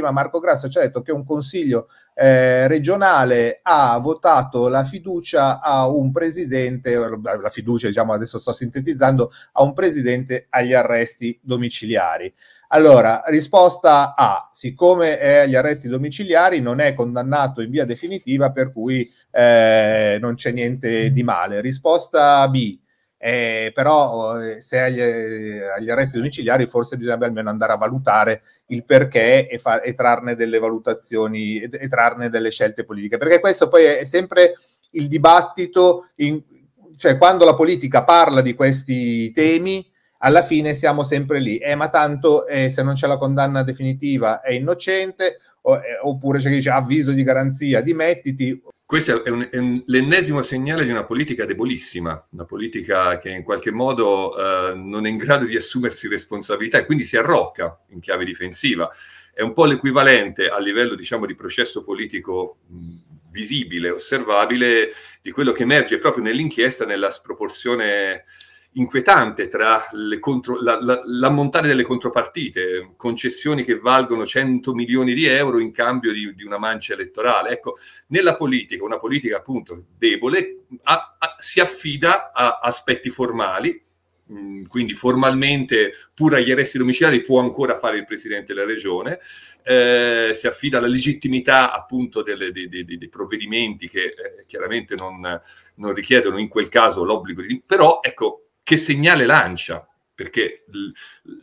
prima Marco Grasso ci ha detto che un consiglio eh, regionale ha votato la fiducia a un presidente, la fiducia diciamo adesso sto sintetizzando, a un presidente agli arresti domiciliari. Allora, risposta A, siccome è agli arresti domiciliari non è condannato in via definitiva per cui eh, non c'è niente di male. Risposta B, eh, però eh, se agli, eh, agli, arresti domiciliari forse bisognerebbe almeno andare a valutare il perché e, fa, e trarne delle valutazioni e, e, trarne delle scelte politiche, perché questo poi è, sempre il dibattito, in, cioè quando la politica parla di questi temi, alla fine siamo sempre lì, eh, ma tanto eh, se non c'è la condanna definitiva è innocente, o, eh, oppure c'è chi dice avviso di garanzia, dimettiti, questo è, un, è un, l'ennesimo segnale di una politica debolissima, una politica che in qualche modo eh, non è in grado di assumersi responsabilità e quindi si arrocca in chiave difensiva. È un po' l'equivalente a livello diciamo, di processo politico visibile, osservabile, di quello che emerge proprio nell'inchiesta nella sproporzione inquietante tra l'ammontare la, la, delle contropartite, concessioni che valgono 100 milioni di euro in cambio di, di una mancia elettorale. Ecco, nella politica, una politica appunto debole, a, a, si affida a aspetti formali, mh, mm, quindi formalmente pur agli arresti domiciliari può ancora fare il Presidente della Regione, eh, si affida alla legittimità appunto delle, dei, dei, dei, provvedimenti che eh, chiaramente non, non richiedono in quel caso l'obbligo di... però ecco che segnale lancia, perché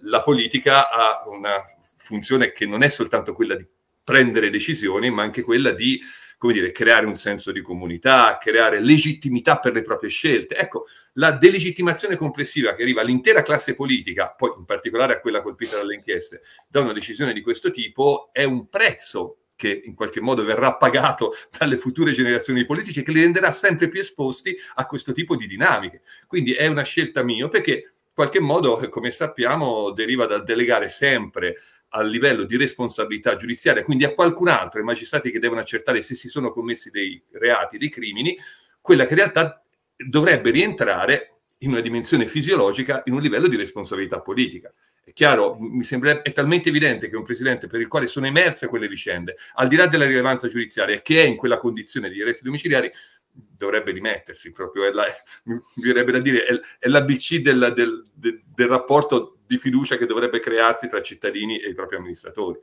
la politica ha una funzione che non è soltanto quella di prendere decisioni, ma anche quella di come dire, creare un senso di comunità, creare legittimità per le proprie scelte. Ecco, la delegittimazione complessiva che arriva all'intera classe politica, poi in particolare a quella colpita dalle inchieste, da una decisione di questo tipo, è un prezzo che in qualche modo verrà pagato dalle future generazioni di politici, che li renderà sempre più esposti a questo tipo di dinamiche. Quindi è una scelta mia, perché in qualche modo, eh, come sappiamo, deriva dal delegare sempre a livello di responsabilità giudiziaria, quindi a qualcun altro, ai magistrati che devono accertare se si sono commessi dei reati, dei crimini, quella che in realtà dovrebbe rientrare in una dimensione fisiologica, in un livello di responsabilità politica. È chiaro, mi sembra, è talmente evidente che un presidente per il quale sono emerse quelle vicende, al di là della rilevanza giudiziaria, che è in quella condizione di arresti domiciliari, dovrebbe dimettersi proprio, è la, mi verrebbe da dire, è, è l'ABC del, del, del, del rapporto di fiducia che dovrebbe crearsi tra cittadini e i propri amministratori.